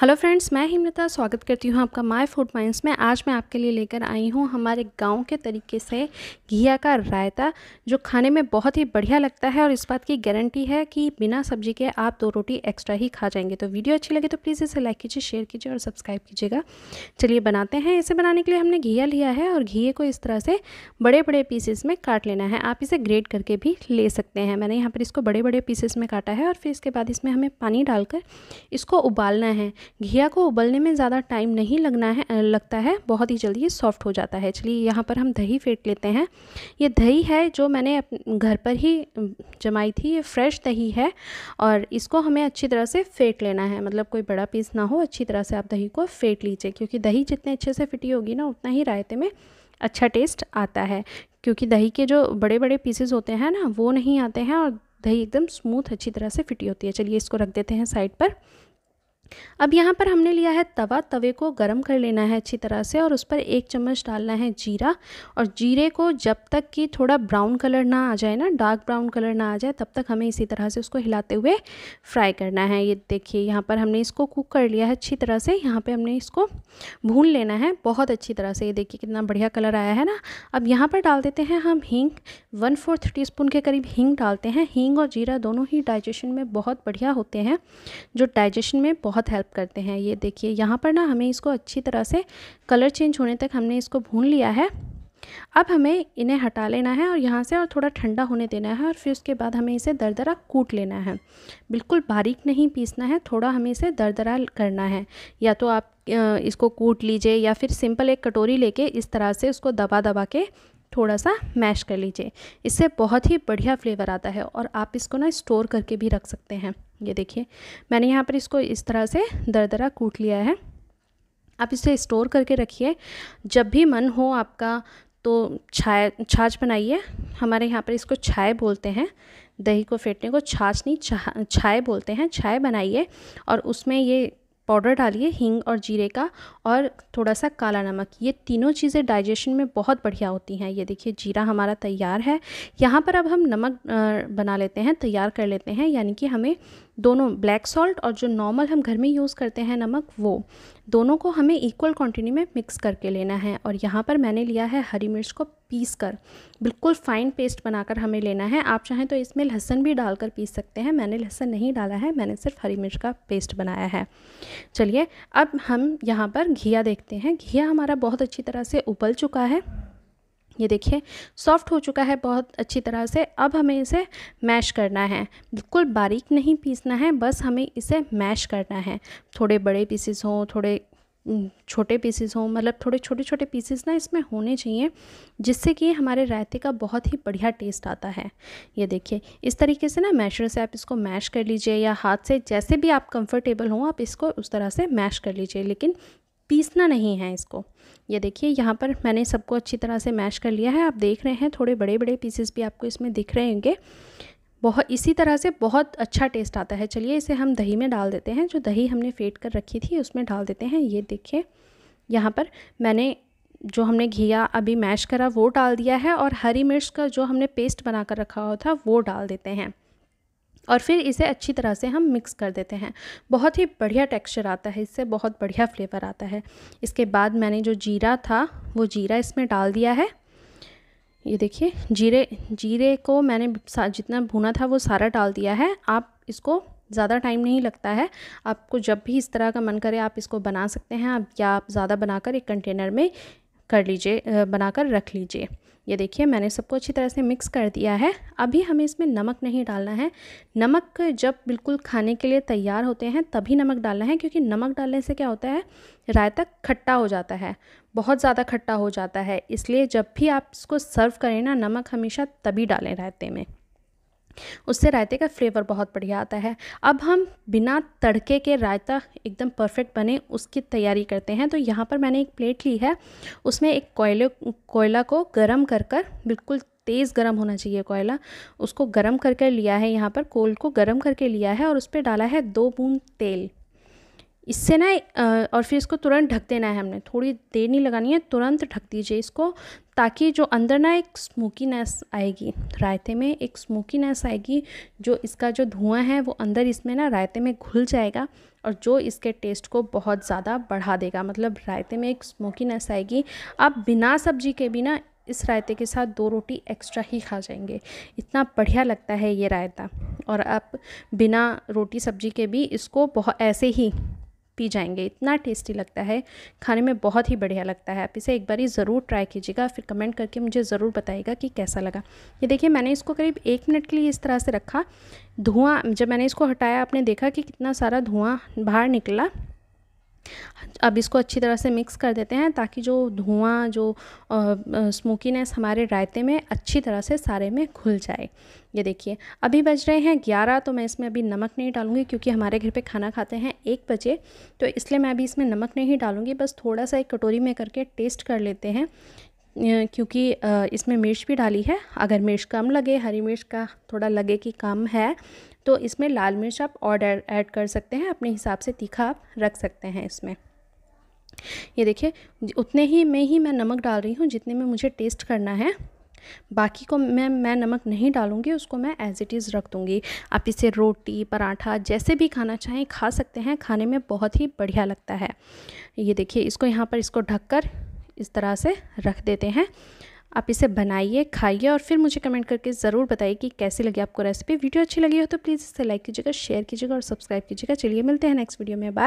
hello friends मैं हिमलता स्वागत करती हूँ आपका माय फूड माइंस में आज मैं आपके लिए लेकर आई हूँ हमारे गांव के तरीके से घिया का रायता जो खाने में बहुत ही बढ़िया लगता है और इस बात की गारंटी है कि बिना सब्जी के आप दो रोटी एक्स्ट्रा ही खा जाएंगे तो वीडियो अच्छी लगे तो प्लीज़ इसे लाइक कीजिए शेयर कीजिए और सब्सक्राइब कीजिएगा चलिए बनाते हैं इसे बनाने के लिए हमने घिया लिया है और घिए को इस तरह से बड़े बड़े पीसेस में काट लेना है आप इसे ग्रेड करके भी ले सकते हैं मैंने यहाँ पर इसको बड़े बड़े पीसेस में काटा है और फिर इसके बाद इसमें हमें पानी डालकर इसको उबालना है घिया को उबलने में ज़्यादा टाइम नहीं लगना है लगता है बहुत ही जल्दी ये सॉफ्ट हो जाता है चलिए यहाँ पर हम दही फेंट लेते हैं ये दही है जो मैंने घर पर ही जमाई थी ये फ्रेश दही है और इसको हमें अच्छी तरह से फेंट लेना है मतलब कोई बड़ा पीस ना हो अच्छी तरह से आप दही को फेंट लीजिए क्योंकि दही जितने अच्छे से फिटी होगी ना उतना ही रायते में अच्छा टेस्ट आता है क्योंकि दही के जो बड़े बड़े पीसेस होते हैं ना वो नहीं आते हैं और दही एकदम स्मूथ अच्छी तरह से फिटी होती है चलिए इसको रख देते हैं साइड पर अब यहाँ पर हमने लिया है तवा तवे को गरम कर लेना है अच्छी तरह से और उस पर एक चम्मच डालना है जीरा और जीरे को जब तक कि थोड़ा ब्राउन कलर ना आ जाए ना डार्क ब्राउन कलर ना आ जाए तब तक हमें इसी तरह से उसको हिलाते हुए फ्राई करना है ये देखिए यहाँ पर हमने इसको कुक कर लिया है अच्छी तरह से यहाँ पर हमने इसको भून लेना है बहुत अच्छी तरह से ये देखिए कितना बढ़िया कलर आया है ना अब यहाँ पर डाल देते हैं हम हींग वन फोर्थ टी के करीब हींग डालते हैं हींग और जीरा दोनों ही डाइजेशन में बहुत बढ़िया होते हैं जो डाइजेशन में बहुत बहुत हेल्प करते हैं ये देखिए यहाँ पर ना हमें इसको अच्छी तरह से कलर चेंज होने तक हमने इसको भून लिया है अब हमें इन्हें हटा लेना है और यहाँ से और थोड़ा ठंडा होने देना है और फिर उसके बाद हमें इसे दरदरा कूट लेना है बिल्कुल बारीक नहीं पीसना है थोड़ा हमें इसे दरदरा करना है या तो आप इसको कूट लीजिए या फिर सिंपल एक कटोरी लेके इस तरह से उसको दबा दबा के थोड़ा सा मैश कर लीजिए इससे बहुत ही बढ़िया फ्लेवर आता है और आप इसको ना स्टोर करके भी रख सकते हैं ये देखिए मैंने यहाँ पर इसको इस तरह से दरदरा कूट लिया है आप इसे स्टोर करके रखिए जब भी मन हो आपका तो छाय छाछ बनाइए हमारे यहाँ पर इसको छाय बोलते हैं दही को फेंटने को छाछ नहीं छाय बोलते हैं छाय बनाइए और उसमें ये पाउडर डालिए हींग और जीरे का और थोड़ा सा काला नमक ये तीनों चीज़ें डाइजेशन में बहुत बढ़िया होती हैं ये देखिए जीरा हमारा तैयार है यहाँ पर अब हम नमक बना लेते हैं तैयार कर लेते हैं यानी कि हमें दोनों ब्लैक सॉल्ट और जो नॉर्मल हम घर में यूज़ करते हैं नमक वो दोनों को हमें इक्वल क्वांटिटी में मिक्स करके लेना है और यहाँ पर मैंने लिया है हरी मिर्च को पीस कर बिल्कुल फ़ाइन पेस्ट बनाकर हमें लेना है आप चाहें तो इसमें लहसन भी डालकर पीस सकते हैं मैंने लहसन नहीं डाला है मैंने सिर्फ हरी मिर्च का पेस्ट बनाया है चलिए अब हम यहाँ पर घिया देखते हैं घिया हमारा बहुत अच्छी तरह से उबल चुका है ये देखिए सॉफ्ट हो चुका है बहुत अच्छी तरह से अब हमें इसे मैश करना है बिल्कुल बारीक नहीं पीसना है बस हमें इसे मैश करना है थोड़े बड़े पीसेस हों थोड़े छोटे पीसेस हों मतलब थोड़े छोटे छोटे पीसेस ना इसमें होने चाहिए जिससे कि हमारे रायते का बहुत ही बढ़िया टेस्ट आता है ये देखिए इस तरीके से ना मैशर से आप इसको मैश कर लीजिए या हाथ से जैसे भी आप कंफर्टेबल हों आप इसको उस तरह से मैश कर लीजिए लेकिन पीसना नहीं है इसको ये देखिए यहाँ पर मैंने सबको अच्छी तरह से मैश कर लिया है आप देख रहे हैं थोड़े बड़े बड़े पीसेस भी आपको इसमें दिख रहे होंगे बहुत इसी तरह से बहुत अच्छा टेस्ट आता है चलिए इसे हम दही में डाल देते हैं जो दही हमने फेट कर रखी थी उसमें डाल देते हैं ये देखिए यहाँ पर मैंने जो हमने घिया अभी मैश करा वो डाल दिया है और हरी मिर्च का जो हमने पेस्ट बना कर रखा हुआ था वो डाल देते हैं और फिर इसे अच्छी तरह से हम मिक्स कर देते हैं बहुत ही बढ़िया टेक्सचर आता है इससे बहुत बढ़िया फ्लेवर आता है इसके बाद मैंने जो जीरा था वो जीरा इसमें डाल दिया है ये देखिए जीरे जीरे को मैंने जितना भुना था वो सारा डाल दिया है आप इसको ज़्यादा टाइम नहीं लगता है आपको जब भी इस तरह का मन करे आप इसको बना सकते हैं आप या आप ज़्यादा बनाकर एक कंटेनर में कर लीजिए बनाकर रख लीजिए ये देखिए मैंने सबको अच्छी तरह से मिक्स कर दिया है अभी हमें इसमें नमक नहीं डालना है नमक जब बिल्कुल खाने के लिए तैयार होते हैं तभी नमक डालना है क्योंकि नमक डालने से क्या होता है रायता खट्टा हो जाता है बहुत ज़्यादा खट्टा हो जाता है इसलिए जब भी आप इसको सर्व करें ना नमक हमेशा तभी डालें रायते में उससे रायते का फ्लेवर बहुत बढ़िया आता है अब हम बिना तड़के के रायता एकदम परफेक्ट बने उसकी तैयारी करते हैं तो यहाँ पर मैंने एक प्लेट ली है उसमें एक कोयले कोयला को गर्म कर कर बिल्कुल तेज़ गर्म होना चाहिए कोयला उसको गर्म करके लिया है यहाँ पर कोल को गर्म करके लिया है और उस पर डाला है दो बूंद तेल इससे ना और फिर इसको तुरंत ढक देना है हमने थोड़ी देर नहीं लगानी है तुरंत ढक दीजिए इसको ताकि जो अंदर ना एक स्मोकीनेस आएगी रायते में एक स्मोकीनेस आएगी जो इसका जो धुआं है वो अंदर इसमें ना रायते में घुल जाएगा और जो इसके टेस्ट को बहुत ज़्यादा बढ़ा देगा मतलब रायते में एक स्मोकीनेस आएगी आप बिना सब्जी के भी ना इस रायते के साथ दो रोटी एक्स्ट्रा ही खा जाएंगे इतना बढ़िया लगता है ये रायता और आप बिना रोटी सब्जी के भी इसको बहुत ऐसे ही पी जाएंगे इतना टेस्टी लगता है खाने में बहुत ही बढ़िया लगता है आप इसे एक बार ज़रूर ट्राई कीजिएगा फिर कमेंट करके मुझे ज़रूर बताइएगा कि कैसा लगा ये देखिए मैंने इसको करीब एक मिनट के लिए इस तरह से रखा धुआं जब मैंने इसको हटाया आपने देखा कि कितना सारा धुआं बाहर निकला अब इसको अच्छी तरह से मिक्स कर देते हैं ताकि जो धुआं जो स्मोकीनेस हमारे रायते में अच्छी तरह से सारे में घुल जाए ये देखिए अभी बज रहे हैं ग्यारह तो मैं इसमें अभी नमक नहीं डालूंगी क्योंकि हमारे घर पे खाना खाते हैं एक बजे तो इसलिए मैं अभी इसमें नमक नहीं डालूंगी बस थोड़ा सा एक कटोरी में करके टेस्ट कर लेते हैं क्योंकि इसमें मिर्च भी डाली है अगर मिर्च कम लगे हरी मिर्च का थोड़ा लगे कि कम है तो इसमें लाल मिर्च आप और ऐड कर सकते हैं अपने हिसाब से तीखा आप रख सकते हैं इसमें ये देखिए उतने ही में ही मैं नमक डाल रही हूँ जितने में मुझे टेस्ट करना है बाकी को मैं मैं नमक नहीं डालूंगी उसको मैं एज़ इट इज़ रख दूँगी आप इसे रोटी पराठा जैसे भी खाना चाहें खा सकते हैं खाने में बहुत ही बढ़िया लगता है ये देखिए इसको यहाँ पर इसको ढककर इस तरह से रख देते हैं आप इसे बनाइए खाइए और फिर मुझे कमेंट करके ज़रूर बताइए कि कैसी लगी आपको रेसिपी वीडियो अच्छी लगी हो तो प्लीज़ इसे लाइक कीजिएगा शेयर कीजिएगा और सब्सक्राइब कीजिएगा चलिए मिलते हैं नेक्स्ट वीडियो में बाय